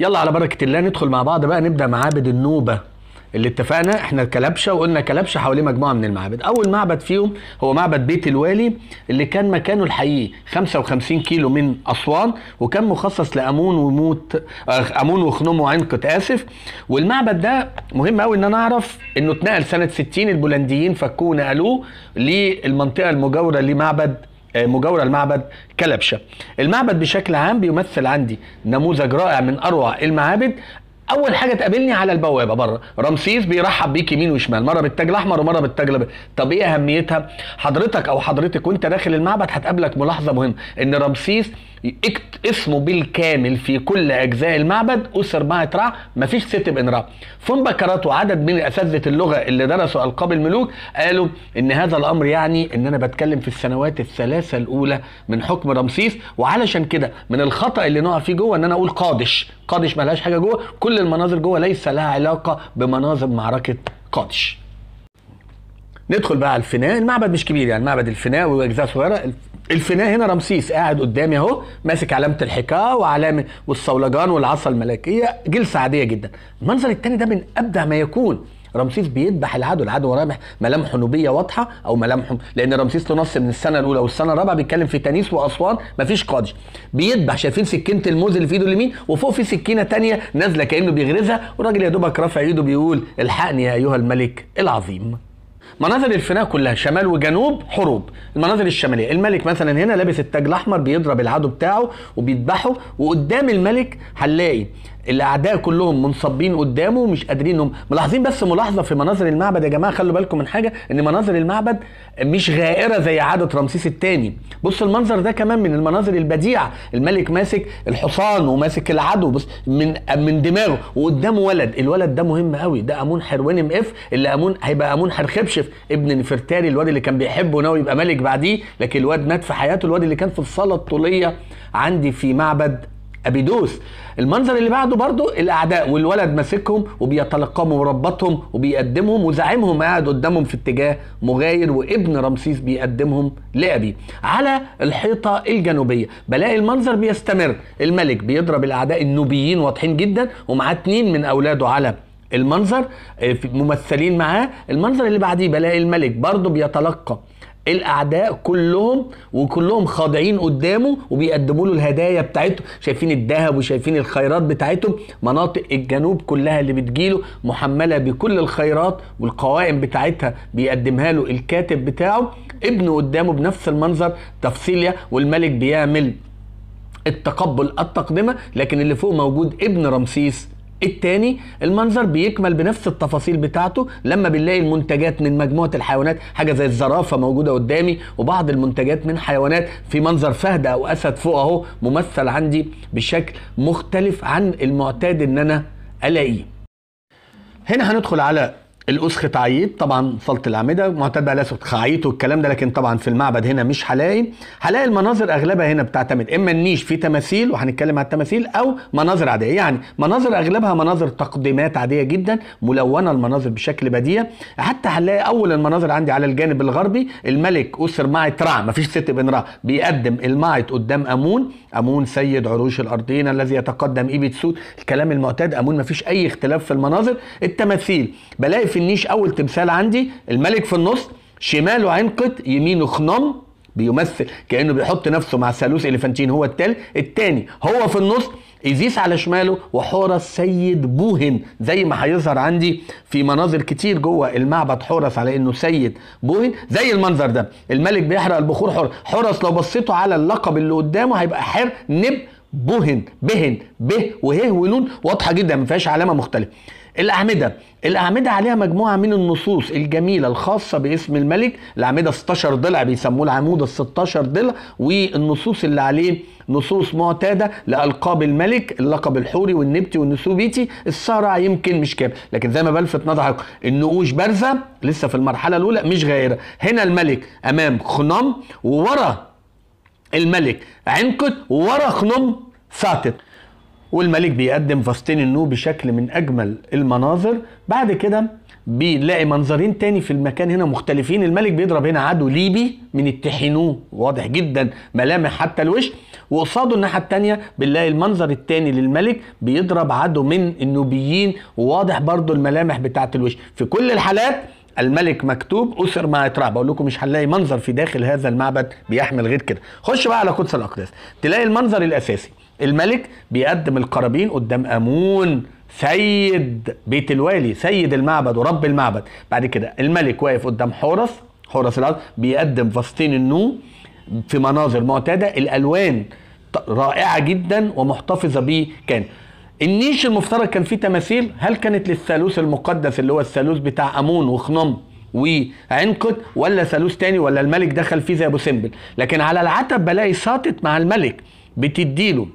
يلا على بركه الله ندخل مع بعض بقى نبدا معابد النوبه اللي اتفقنا احنا كلبشه وقلنا كلبشه حواليه مجموعه من المعابد اول معبد فيهم هو معبد بيت الوالي اللي كان مكانه الحقيقي 55 كيلو من اسوان وكان مخصص لامون وموت آه، امون وخنوم وعنقت اسف والمعبد ده مهم قوي ان انا اعرف انه اتنقل سنه 60 البولنديين فكوه نقلوه للمنطقه المجاوره لمعبد آه، مجاوره لمعبد كلبشه. المعبد بشكل عام بيمثل عندي نموذج رائع من اروع المعابد اول حاجه تقابلني على البوابه بره رمسيس بيرحب بيك يمين وشمال مره بالتاج الاحمر ومره بالتاج الابيض طب ايه اهميتها حضرتك او حضرتك وانت داخل المعبد هتقابلك ملاحظه مهمه ان رمسيس اكت اسمه بالكامل في كل اجزاء المعبد اسر بايترا مفيش ست بانرا فون بكرات وعدد من اساتذه اللغه اللي درسوا القاب الملوك قالوا ان هذا الامر يعني ان انا بتكلم في السنوات الثلاثه الاولى من حكم رمسيس وعلشان كده من الخطا اللي نقع فيه جوه ان انا اقول قادش قادش ملهاش حاجه جوه كل المناظر جوه ليس لها علاقه بمناظر معركه قادش ندخل بقى على الفناء المعبد مش كبير يعني معبد الفناء واجزاء صغيره الفناء هنا رمسيس قاعد قدامي اهو ماسك علامه الحكاه وعلامه والصولجان والعصا الملكيه جلسه عاديه جدا المنظر الثاني ده من ابدع ما يكون رمسيس بيذبح العدو العدو رامح ملامحه نوبيه واضحه او ملامحه لان رمسيس نص من السنه الاولى والسنه الرابعه بيتكلم في تانيس واسوان مفيش قاضي بيذبح شايفين سكينه الموز اللي في ايده اليمين وفوق في سكينه ثانيه نازله كانه بيغرزها والراجل يا دوبك رافع ايده بيقول الحقني يا ايها الملك العظيم مناظر الفناء كلها شمال وجنوب حروب المناظر الشماليه الملك مثلا هنا لابس التاج الاحمر بيضرب العدو بتاعه وبيذبحه وقدام الملك هنلاقي الاعداء كلهم منصبين قدامه ومش قادرين هم ملاحظين بس ملاحظه في مناظر المعبد يا جماعه خلوا بالكم من حاجه ان مناظر المعبد مش غائره زي عاده رمسيس الثاني بص المنظر ده كمان من المناظر البديعه الملك ماسك الحصان وماسك العدو بص من من دماغه وقدامه ولد الولد ده مهم قوي ده امون ام اف اللي امون هيبقى امون حرخبشف ابن نفرتاري الواد اللي كان بيحبه ناوي يبقى ملك بعديه لكن الواد مات في حياته الواد اللي كان في الصاله الطوليه عندي في معبد ابيدوس المنظر اللي بعده برضه الاعداء والولد ماسكهم وبيتلقاهم وربطهم وبيقدمهم وزعيمهم قاعد قدامهم في اتجاه مغاير وابن رمسيس بيقدمهم لابي على الحيطه الجنوبيه بلاقي المنظر بيستمر الملك بيضرب الاعداء النوبيين واضحين جدا ومعاه اتنين من اولاده على المنظر آه، ممثلين معاه المنظر اللي بعديه بلاقي الملك برضه بيتلقى الاعداء كلهم وكلهم خاضعين قدامه وبيقدموا له الهدايا بتاعتهم شايفين الذهب وشايفين الخيرات بتاعتهم مناطق الجنوب كلها اللي بتجيله محمله بكل الخيرات والقوائم بتاعتها بيقدمها له الكاتب بتاعه ابنه قدامه بنفس المنظر تفصيليا والملك بيعمل التقبل التقدمه لكن اللي فوق موجود ابن رمسيس التاني المنظر بيكمل بنفس التفاصيل بتاعته لما بنلاقي المنتجات من مجموعه الحيوانات حاجه زي الزرافه موجوده قدامي وبعض المنتجات من حيوانات في منظر فهد او اسد فوق اهو ممثل عندي بشكل مختلف عن المعتاد ان انا الاقيه هنا هندخل على الاسخة عييت طبعا صلت الاعمده معتاد على سخط خعيت والكلام ده لكن طبعا في المعبد هنا مش هلاقي هلاقي المناظر اغلبها هنا بتعتمد اما النيش في تماثيل وهنتكلم على التماثيل او مناظر عاديه يعني مناظر اغلبها مناظر تقديمات عاديه جدا ملونه المناظر بشكل بديع حتى هنلاقي اول المناظر عندي على الجانب الغربي الملك اسر معت رع مفيش ست بن رع بيقدم المعت قدام امون امون سيد عروش الارضين الذي يتقدم ايبي الكلام المعتاد امون مفيش اي اختلاف في المناظر التماثيل بلاقي في النيش اول تمثال عندي الملك في النص شماله عنقد يمينه خنم بيمثل كانه بيحط نفسه مع ثالوث اليفانتين هو التالت التاني هو في النص ايزيس على شماله وحورس سيد بوهن زي ما هيظهر عندي في مناظر كتير جوه المعبد حورس على انه سيد بوهن زي المنظر ده الملك بيحرق البخور حورس حورس لو بصيتوا على اللقب اللي قدامه هيبقى حر نب بهن بهن به وه ونون واضحه جدا ما فيهاش علامه مختلفه الأعمدة الأعمدة عليها مجموعة من النصوص الجميلة الخاصة باسم الملك الأعمدة 16 ضلع بيسموه العمود ال 16 ضلع والنصوص اللي عليه نصوص معتادة لألقاب الملك اللقب الحوري والنبتي والنسوبيتي الصارع يمكن مش كامل لكن زي ما بلفت نظرك النقوش بارزة لسه في المرحلة الأولى مش غايرة هنا الملك أمام خنام وورا الملك عنكت وورا خنم ساتر والملك بيقدم فاستين النو بشكل من اجمل المناظر بعد كده بنلاقي منظرين تاني في المكان هنا مختلفين الملك بيضرب هنا عدو ليبي من التحينوه واضح جدا ملامح حتى الوش وقصاده الناحيه التانيه بنلاقي المنظر التاني للملك بيضرب عدو من النوبيين وواضح برضو الملامح بتاعه الوش في كل الحالات الملك مكتوب اسر مع اتراع بقول لكم مش هنلاقي منظر في داخل هذا المعبد بيحمل غير كده خش بقى على قدس الاقداس تلاقي المنظر الاساسي الملك بيقدم القرابين قدام امون سيد بيت الوالي سيد المعبد ورب المعبد بعد كده الملك واقف قدام حورس حورس الارض بيقدم فسطين النو في مناظر معتاده الالوان رائعه جدا ومحتفظه به كان النيش المفترض كان فيه تماثيل هل كانت للثالوث المقدس اللي هو الثالوث بتاع امون وخنم وعنقد ولا ثالوث تاني ولا الملك دخل فيه زي ابو سمبل لكن على العتب بلاقي ساطت مع الملك بتديله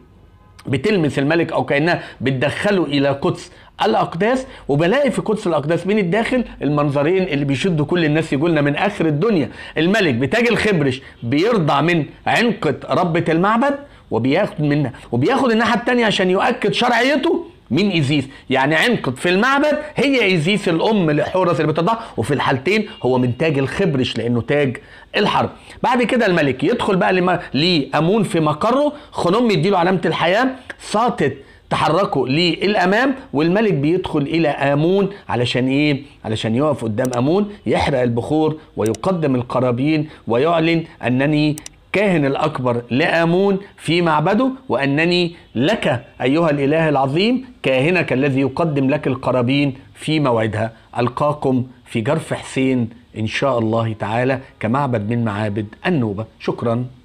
بتلمس الملك او كانها بتدخله الى قدس الاقداس وبلاقي في قدس الاقداس من الداخل المنظرين اللي بيشدوا كل الناس يقولنا من اخر الدنيا الملك بتاج الخبرش بيرضع من عنقه ربه المعبد وبياخد منها وبياخد الناحيه التانيه عشان يؤكد شرعيته مين ايزيس يعني عنقد في المعبد هي ايزيس الام لحورس اللي بتضع وفي الحالتين هو من تاج الخبرش لانه تاج الحرب بعد كده الملك يدخل بقى لامون في مقره خنوم يديله علامه الحياه ساطت تحركوا للامام والملك بيدخل الى امون علشان ايه علشان يقف قدام امون يحرق البخور ويقدم القرابين ويعلن انني الكاهن الأكبر لآمون في معبده وأنني لك أيها الإله العظيم كاهنك الذي يقدم لك القرابين في موعدها ألقاكم في جرف حسين إن شاء الله تعالى كمعبد من معابد النوبة شكراً